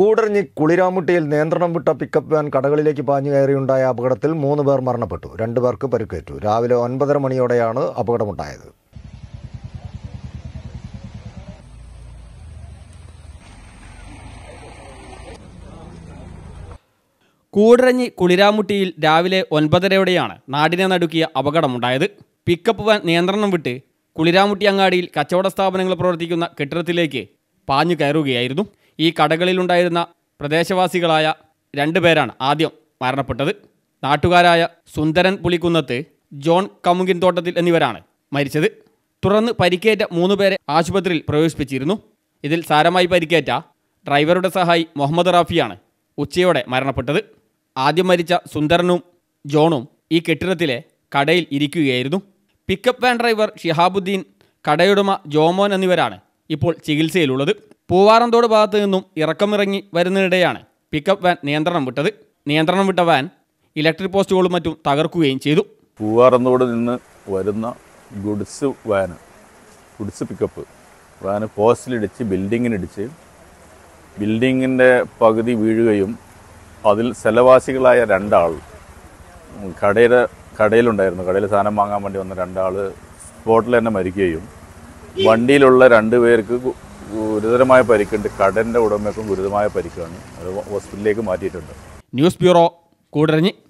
കൂടരഞ്ഞി കുളിരാമുട്ടിയിൽ നിയന്ത്രണം വിട്ട pickup van കടകളിലേക്ക് പാഞ്ഞു കയറിയുണ്ടായ അപകടത്തിൽ മൂന്ന് പേർ മരണപ്പെട്ടു രണ്ടു പേർക്ക് പരിക്കേറ്റു രാവിലെ ഒൻപതര മണിയോടെയാണ് അപകടമുണ്ടായത് കൂടരഞ്ഞി കുളിരാമുട്ടിയിൽ രാവിലെ ഒൻപതരയോടെയാണ് നാടിനെ നടുക്കിയ അപകടമുണ്ടായത് പിക്കപ്പ് വാൻ നിയന്ത്രണം വിട്ട് കുളിരാമുട്ടി അങ്ങാടിയിൽ കച്ചവട സ്ഥാപനങ്ങൾ പ്രവർത്തിക്കുന്ന കെട്ടിടത്തിലേക്ക് പാഞ്ഞു കയറുകയായിരുന്നു ഈ കടകളിലുണ്ടായിരുന്ന പ്രദേശവാസികളായ രണ്ടു പേരാണ് ആദ്യം മരണപ്പെട്ടത് നാട്ടുകാരായ സുന്ദരൻ പുളിക്കുന്നത്ത് ജോൺ കമുകിൻ തോട്ടത്തിൽ എന്നിവരാണ് മരിച്ചത് തുടർന്ന് പരിക്കേറ്റ മൂന്ന് പേരെ ആശുപത്രിയിൽ പ്രവേശിപ്പിച്ചിരുന്നു ഇതിൽ സാരമായി പരിക്കേറ്റ ഡ്രൈവറുടെ സഹായി മുഹമ്മദ് റാഫിയാണ് ഉച്ചയോടെ മരണപ്പെട്ടത് ആദ്യം മരിച്ച സുന്ദരനും ജോണും ഈ കെട്ടിടത്തിലെ കടയിൽ ഇരിക്കുകയായിരുന്നു പിക്കപ്പ് വാൻ ഡ്രൈവർ ഷിഹാബുദ്ദീൻ കടയുടമ ജോമോൻ എന്നിവരാണ് ഇപ്പോൾ ചികിത്സയിലുള്ളത് പൂവാറന്തോട് ഭാഗത്തു നിന്നും ഇറക്കമിറങ്ങി വരുന്നതിനിടെയാണ് പിക്കപ്പ് വാൻ നിയന്ത്രണം വിട്ടത് നിയന്ത്രണം വിട്ട വാൻ ഇലക്ട്രിക് പോസ്റ്റുകളും മറ്റും തകർക്കുകയും ചെയ്തു പൂവാറന്തോട് നിന്ന് വരുന്ന goods van goods pickup van പോസ്റ്റിലിടിച്ച് ബിൽഡിങ്ങിനിടിച്ച് ബിൽഡിങ്ങിൻ്റെ പകുതി വീഴുകയും അതിൽ സ്ഥലവാസികളായ രണ്ടാൾ കടയുടെ കടയിലുണ്ടായിരുന്നു കടയിൽ സാധനം വാങ്ങാൻ വേണ്ടി വന്ന രണ്ടാൾ സ്പോട്ടിൽ തന്നെ മരിക്കുകയും വണ്ടിയിലുള്ള രണ്ട് പേർക്ക് ഗുരുതരമായ പരിക്കുണ്ട് കടന്റെ ഉടമയ്ക്കും ഗുരുതരമായ പരിക്കാണ് അത് ഹോസ്പിറ്റലിലേക്ക് മാറ്റിയിട്ടുണ്ട് ന്യൂസ് ബ്യൂറോ കൂടരഞ്ഞി